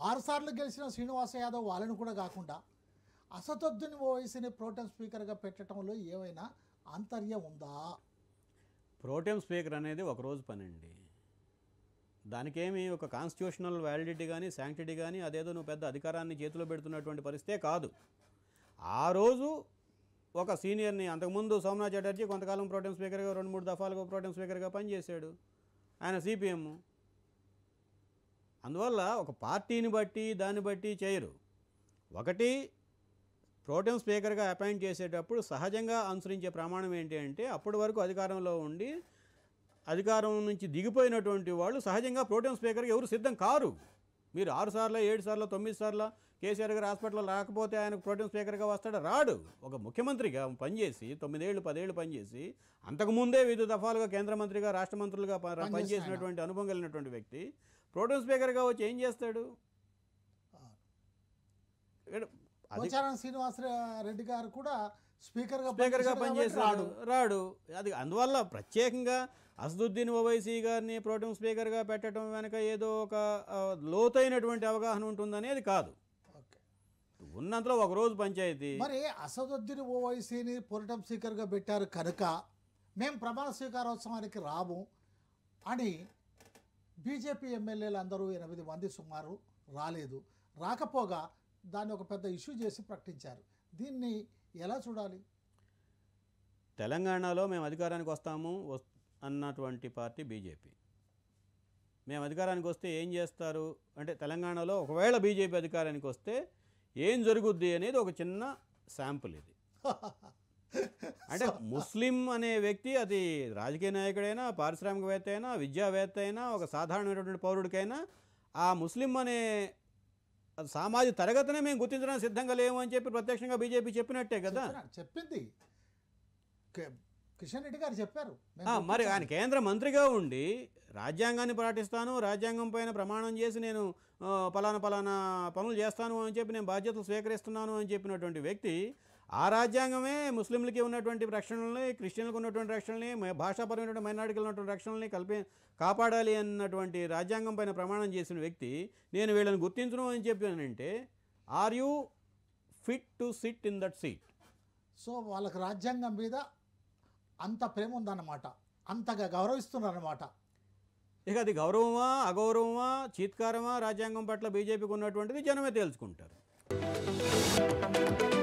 ఆరుసార్లు గెలిచిన శ్రీనివాస యాదవ్ వాళ్ళను కూడా కాకుండా అసదుద్దీన్ ఓవైసీని ప్రోటెం స్పీకర్గా పెట్టడంలో ఏమైనా అంతర్యం ఉందా ప్రోటెం స్పీకర్ అనేది ఒకరోజు పని అండి దానికేమి ఒక కాన్స్టిట్యూషనల్ వ్యాలిడిటీ కానీ శాంక్టిటీ కానీ అదేదో నువ్వు పెద్ద అధికారాన్ని చేతిలో పెడుతున్నటువంటి పరిస్థితే కాదు ఆ రోజు ఒక సీనియర్ని అంతకుముందు సోమనాథ్ చటర్జీ కొంతకాలం ప్రోటెం స్పీకర్గా రెండు మూడు దఫాలుగా ప్రోటెం స్పీకర్గా పనిచేశాడు ఆయన సిపిఎం అందువల్ల ఒక పార్టీని బట్టి దాన్ని బట్టి చేయరు ఒకటి ప్రోటెం స్పీకర్గా అపాయింట్ చేసేటప్పుడు సహజంగా అనుసరించే ప్రమాణం ఏంటి అంటే అప్పటి వరకు అధికారంలో ఉండి అధికారం నుంచి దిగిపోయినటువంటి వాళ్ళు సహజంగా ప్రోటెం స్పీకర్కి ఎవరు సిద్ధం కారు మీరు ఆరు సార్లు ఏడు సార్లు తొమ్మిది సార్లు కేసీఆర్ గారు హాస్పిటల్లో రాకపోతే ఆయనకు ప్రోటీన్ స్పీకర్గా వస్తాడు రాడు ఒక ముఖ్యమంత్రిగా పనిచేసి తొమ్మిదేళ్ళు పదేళ్ళు పనిచేసి అంతకుముందే వివిధ దఫాలుగా కేంద్ర మంత్రిగా రాష్ట్ర మంత్రులుగా పనిచేసినటువంటి అనుభవం కలిగినటువంటి వ్యక్తి ప్రోటీన్ స్పీకర్గా వచ్చి ఏం చేస్తాడు పోచారం శ్రీనివాస రెడ్డి గారు కూడా స్పీకర్గా స్పీకర్గా పనిచేసాడు రాడు అది అందువల్ల ప్రత్యేకంగా అసదుద్దీన్ ఓవైసీ గారిని ప్రోటం స్పీకర్గా పెట్టడం వెనక ఏదో ఒక లోతైనటువంటి అవగాహన ఉంటుందనేది కాదు ఉన్నంతలో ఒక రోజు పంచాయతీ మరి అసదుద్దీన్ ఓవైసీని పొరటం స్పీకర్గా పెట్టారు కనుక మేము ప్రమాణ స్వీకారోత్సవానికి రాము అని బీజేపీ ఎమ్మెల్యేలు అందరూ ఎనిమిది మంది సుమారు రాలేదు రాకపోగా దాన్ని ఒక పెద్ద ఇష్యూ చేసి ప్రకటించారు దీన్ని ఎలా చూడాలి తెలంగాణలో మేము అధికారానికి వస్తాము అన్నటువంటి పార్టీ బీజేపీ మేము అధికారానికి వస్తే ఏం చేస్తారు అంటే తెలంగాణలో ఒకవేళ బీజేపీ అధికారానికి వస్తే ఏం జరుగుద్ది అనేది ఒక చిన్న శాంపుల్ ఇది [laughs] అంటే ముస్లిం అనే వ్యక్తి అది రాజకీయ నాయకుడైనా పారిశ్రామికవేత్త అయినా విద్యావేత్త అయినా ఒక సాధారణమైనటువంటి పౌరుడికైనా ఆ ముస్లిం అనే అది సామాజిక తరగతినే మేము గుర్తించడానికి సిద్ధంగా లేము అని చెప్పి ప్రత్యక్షంగా బీజేపీ చెప్పినట్టే కదా చెప్పింది కిషన్ రెడ్డి గారు చెప్పారు మరి ఆయన కేంద్ర మంత్రిగా ఉండి రాజ్యాంగాన్ని పాటిస్తాను రాజ్యాంగం పైన ప్రమాణం చేసి నేను పలానా పలానా పనులు చేస్తాను అని చెప్పి నేను బాధ్యతలు స్వీకరిస్తున్నాను అని చెప్పినటువంటి వ్యక్తి ఆ రాజ్యాంగమే ముస్లింలకి ఉన్నటువంటి రక్షణల్ని క్రిస్టియన్లకు ఉన్నటువంటి రక్షణల్ని భాషాపరమైనటువంటి మైనార్టీకి ఉన్నటువంటి రక్షణల్ని కలిపి కాపాడాలి అన్నటువంటి రాజ్యాంగం పైన ప్రమాణం చేసిన వ్యక్తి నేను వీళ్ళని గుర్తించను అని చెప్పానంటే are you fit to sit in that seat so వాళ్ళకి రాజ్యాంగం మీద అంత ప్రేమ ఉందన్నమాట అంతగా గౌరవిస్తున్నారన్నమాట ఇక అది గౌరవమా అగౌరవమా చీత్కారమా రాజ్యాంగం పట్ల బీజేపీకి ఉన్నటువంటిది జనమే తేల్చుకుంటారు